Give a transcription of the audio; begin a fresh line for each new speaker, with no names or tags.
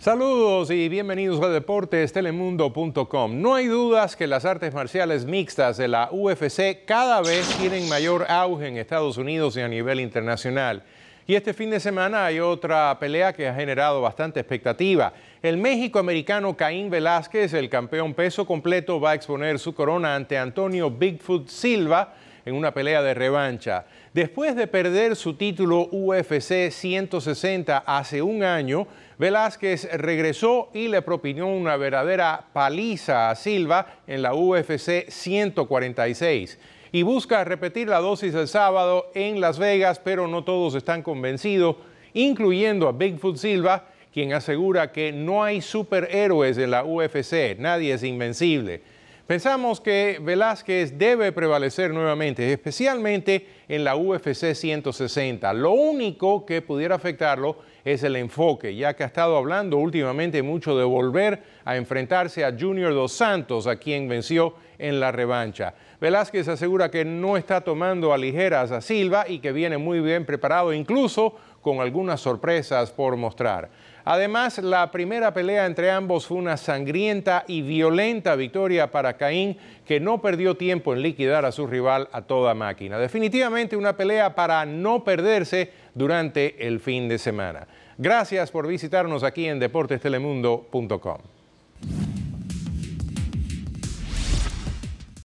Saludos y bienvenidos a Deportes Telemundo.com. No hay dudas que las artes marciales mixtas de la UFC cada vez tienen mayor auge en Estados Unidos y a nivel internacional. Y este fin de semana hay otra pelea que ha generado bastante expectativa. El México-americano Caín Velázquez, el campeón peso completo, va a exponer su corona ante Antonio Bigfoot Silva en una pelea de revancha. Después de perder su título UFC 160 hace un año, Velázquez regresó y le propinó una verdadera paliza a Silva en la UFC 146 y busca repetir la dosis el sábado en Las Vegas, pero no todos están convencidos, incluyendo a Bigfoot Silva, quien asegura que no hay superhéroes en la UFC, nadie es invencible. Pensamos que Velázquez debe prevalecer nuevamente, especialmente en la UFC 160. Lo único que pudiera afectarlo es el enfoque, ya que ha estado hablando últimamente mucho de volver a enfrentarse a Junior Dos Santos, a quien venció en la revancha. Velázquez asegura que no está tomando a ligeras a Silva y que viene muy bien preparado, incluso con algunas sorpresas por mostrar. Además, la primera pelea entre ambos fue una sangrienta y violenta victoria para Caín, que no perdió tiempo en liquidar a su rival a toda máquina. Definitivamente una pelea para no perderse durante el fin de semana. Gracias por visitarnos aquí en deportestelemundo.com.